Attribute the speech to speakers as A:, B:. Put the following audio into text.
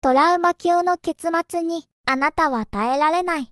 A: トラウマ級の結末にあなたは耐えられない。